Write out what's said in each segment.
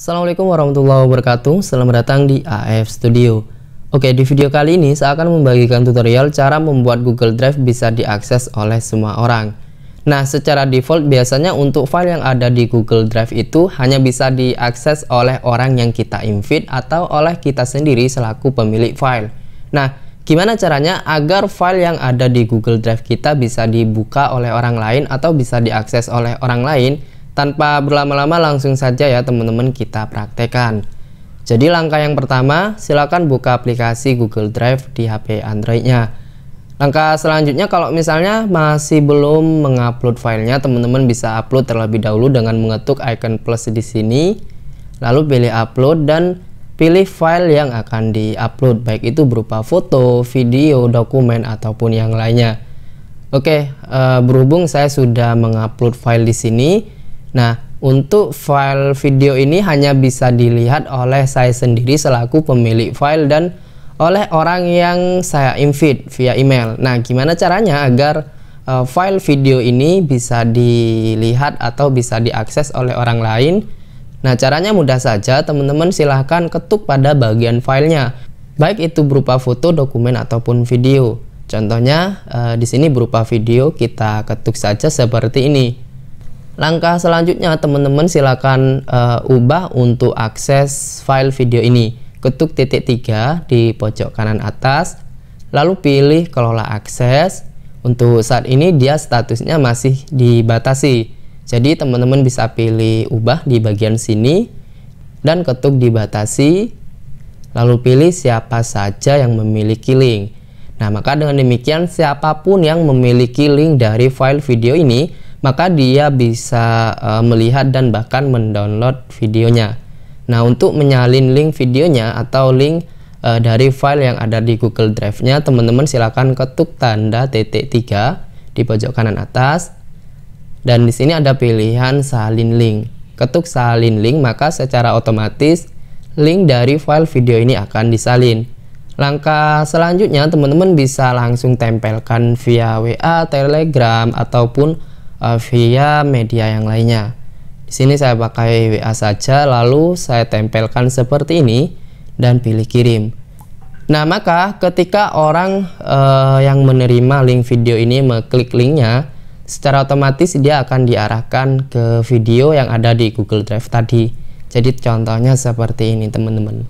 Assalamualaikum warahmatullahi wabarakatuh Selamat datang di AF Studio Oke di video kali ini saya akan membagikan tutorial cara membuat Google Drive bisa diakses oleh semua orang Nah secara default biasanya untuk file yang ada di Google Drive itu hanya bisa diakses oleh orang yang kita invite atau oleh kita sendiri selaku pemilik file Nah gimana caranya agar file yang ada di Google Drive kita bisa dibuka oleh orang lain atau bisa diakses oleh orang lain tanpa berlama-lama langsung saja ya teman-teman kita praktekan. Jadi langkah yang pertama, silakan buka aplikasi Google Drive di HP android Langkah selanjutnya kalau misalnya masih belum mengupload filenya, teman-teman bisa upload terlebih dahulu dengan mengetuk icon plus di sini, lalu pilih upload dan pilih file yang akan diupload baik itu berupa foto, video, dokumen ataupun yang lainnya. Oke, eh, berhubung saya sudah mengupload file di sini, Nah, untuk file video ini hanya bisa dilihat oleh saya sendiri selaku pemilik file dan oleh orang yang saya invite via email. Nah, gimana caranya agar uh, file video ini bisa dilihat atau bisa diakses oleh orang lain? Nah, caranya mudah saja, teman-teman silahkan ketuk pada bagian filenya, baik itu berupa foto, dokumen, ataupun video. Contohnya, uh, di sini berupa video, kita ketuk saja seperti ini. Langkah selanjutnya teman-teman silakan uh, ubah untuk akses file video ini. Ketuk titik tiga di pojok kanan atas, lalu pilih kelola akses. Untuk saat ini dia statusnya masih dibatasi. Jadi teman-teman bisa pilih ubah di bagian sini dan ketuk dibatasi. Lalu pilih siapa saja yang memiliki link. Nah, maka dengan demikian siapapun yang memiliki link dari file video ini maka dia bisa uh, melihat dan bahkan mendownload videonya. Nah, untuk menyalin link videonya atau link uh, dari file yang ada di Google Drive-nya, teman-teman silakan ketuk tanda titik tiga di pojok kanan atas. Dan di sini ada pilihan salin link. Ketuk salin link, maka secara otomatis link dari file video ini akan disalin. Langkah selanjutnya, teman-teman bisa langsung tempelkan via WA, Telegram, ataupun uh, via media yang lainnya. Di sini saya pakai WA saja, lalu saya tempelkan seperti ini dan pilih kirim. Nah, maka ketika orang uh, yang menerima link video ini mengklik linknya, secara otomatis dia akan diarahkan ke video yang ada di Google Drive tadi. Jadi contohnya seperti ini teman-teman.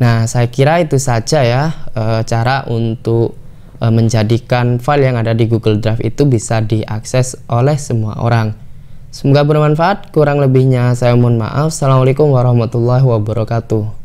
Nah, saya kira itu saja ya uh, cara untuk e, menjadikan file yang ada di Google Drive itu bisa diakses oleh semua orang. Semoga bermanfaat. Kurang lebihnya saya mohon maaf. Assalamualaikum warahmatullahi wabarakatuh.